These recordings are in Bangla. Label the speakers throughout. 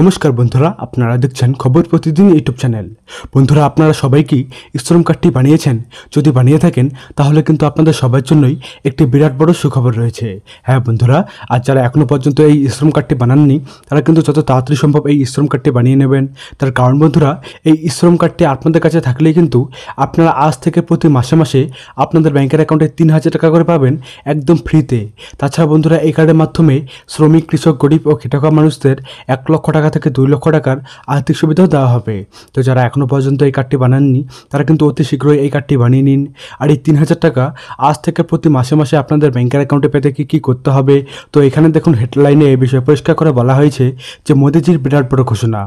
Speaker 1: নমস্কার বন্ধুরা আপনারা দেখছেন খবর প্রতিদিন ইউটিউব চ্যানেল বন্ধুরা আপনারা সবাই কি শ্রম কার্ডটি বানিয়েছেন যদি বানিয়ে থাকেন তাহলে কিন্তু আপনাদের সবার জন্যই একটি বিরাট বড় সুখবর রয়েছে হ্যাঁ বন্ধুরা আর যারা এখনও পর্যন্ত এই শ্রম কার্ডটি বানাননি তারা কিন্তু যত তাড়াতাড়ি সম্ভব এই শ্রম কার্ডটি বানিয়ে নেবেন তার কারণ বন্ধুরা এই শ্রম কার্ডটি আপনাদের কাছে থাকলেই কিন্তু আপনারা আজ থেকে প্রতি মাসে মাসে আপনাদের ব্যাংকের অ্যাকাউন্টে তিন হাজার টাকা করে পাবেন একদম ফ্রিতে তাছাড়া বন্ধুরা এই কার্ডের মাধ্যমে শ্রমিক কৃষক গরিব ও খেটাকা মানুষদের এক লক্ষ টাকা টাকা থেকে দুই লক্ষ টাকার আর্থিক সুবিধাও দেওয়া হবে তো যারা এখনও পর্যন্ত এই কার্ডটি বানাননি তারা কিন্তু অতি শীঘ্রই এই কার্ডটি বানিয়ে নিন আর এই তিন হাজার টাকা আজ থেকে প্রতি মাসে মাসে আপনাদের ব্যাংকের অ্যাকাউন্টে পেতে কী কী করতে হবে তো এখানে দেখুন হেডলাইনে এই বিষয়ে পরিষ্কার করে বলা হয়েছে যে মোদিজির বিরাট বড় ঘোষণা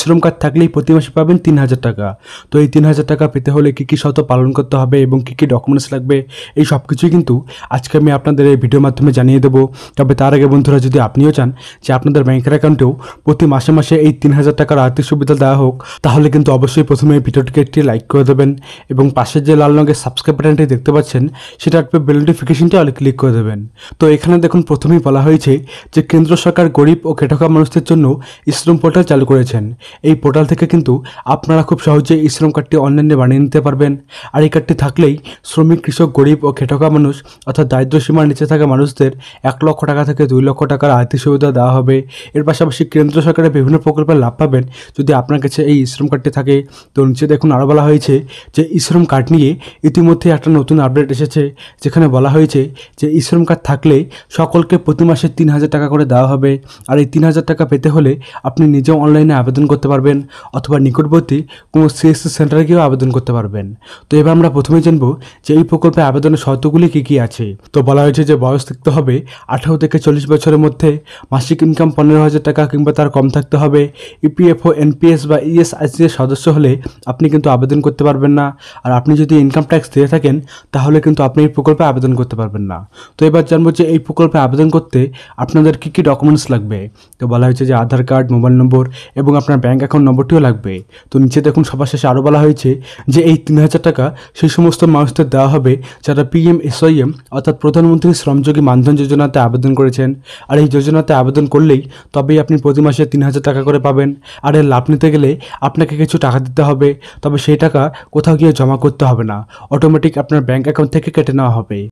Speaker 1: শ্রম কার্ড থাকলেই প্রতি মাসে পাবেন তিন হাজার টাকা তো এই তিন হাজার টাকা পেতে হলে কী কী শর্ত পালন করতে হবে এবং কী কী ডকুমেন্টস লাগবে এই সব কিছুই কিন্তু আজকে আমি আপনাদের এই ভিডিওর মাধ্যমে জানিয়ে দেবো তবে তার আগে বন্ধুরা যদি আপনিও চান যে আপনাদের ব্যাংকের অ্যাকাউন্টেও প্রতি মাসে মাসে মাসে এই তিন হাজার টাকার আর্থিক সুবিধা দেওয়া হোক তাহলে কিন্তু অবশ্যই প্রথমে ভিডিওটিকে একটি লাইক করে দেবেন এবং পাশে যে লাল রঙের সাবস্ক্রাইব বাটনটি দেখতে পাচ্ছেন সেটা আপনি বেল নোটিফিকেশনটি অলে ক্লিক করে দেবেন তো এখানে দেখুন প্রথমেই বলা হয়েছে যে কেন্দ্র সরকার গরিব ও খেটকা মানুষদের জন্য ইশ্রম পোর্টাল চালু করেছেন এই পোর্টাল থেকে কিন্তু আপনারা খুব সহজে ইশ্রম কার্ডটি অনলাইনে বানিয়ে নিতে পারবেন আর এই কার্ডটি থাকলেই শ্রমিক কৃষক গরিব ও খেটকা মানুষ অর্থাৎ সীমার নিচে থাকা মানুষদের এক লক্ষ টাকা থেকে দুই লক্ষ টাকার আর্থিক সুবিধা দেওয়া হবে এর পাশাপাশি কেন্দ্র সরকার সরকারের বিভিন্ন প্রকল্পের লাভ পাবেন যদি আপনার কাছে এই শ্রম কার্ডটি থাকে তো নিচে দেখুন আরও বলা হয়েছে যে শ্রম কার্ড নিয়ে ইতিমধ্যে একটা নতুন আপডেট এসেছে যেখানে বলা হয়েছে যে শ্রম কার্ড থাকলে সকলকে প্রতি মাসে তিন হাজার টাকা করে দেওয়া হবে আর এই তিন হাজার টাকা পেতে হলে আপনি নিজেও অনলাইনে আবেদন করতে পারবেন অথবা নিকটবর্তী কোনো সিএসসি সেন্টারে গিয়েও আবেদন করতে পারবেন তো এবার আমরা প্রথমে জানবো যে এই প্রকল্পে আবেদনের শর্তগুলি কী কী আছে তো বলা হয়েছে যে বয়স থাকতে হবে আঠারো থেকে চল্লিশ বছরের মধ্যে মাসিক ইনকাম পনেরো হাজার টাকা কিংবা তার কম থাকতে হবে ইপিএফও e এনপিএস বা ইএসআইসির e সদস্য হলে আপনি কিন্তু আবেদন করতে পারবেন না আর আপনি যদি ইনকাম ট্যাক্স দিয়ে থাকেন তাহলে কিন্তু আপনি এই প্রকল্পে আবেদন করতে পারবেন না তো এবার জানবো যে এই প্রকল্পে আবেদন করতে আপনাদের কী কী ডকুমেন্টস লাগবে তো বলা হয়েছে যে আধার কার্ড মোবাইল নম্বর এবং আপনার ব্যাঙ্ক অ্যাকাউন্ট নম্বরটিও লাগবে তো নিচে দেখুন সবার শেষে আরও বলা হয়েছে যে এই তিন হাজার টাকা সেই সমস্ত মানুষদের দেওয়া হবে যারা পিএম এসওয়াইএম অর্থাৎ প্রধানমন্ত্রী শ্রমযোগী মানধন যোজনাতে আবেদন করেছেন আর এই যোজনাতে আবেদন করলেই তবেই আপনি প্রতি মাসে তিন হাজার টাকা করে পাবেন আর এর লাভ নিতে গেলে আপনাকে কিছু টাকা দিতে হবে তবে সেই টাকা কোথাও গিয়ে জমা করতে হবে না অটোমেটিক আপনার ব্যাঙ্ক অ্যাকাউন্ট থেকে কেটে নেওয়া হবে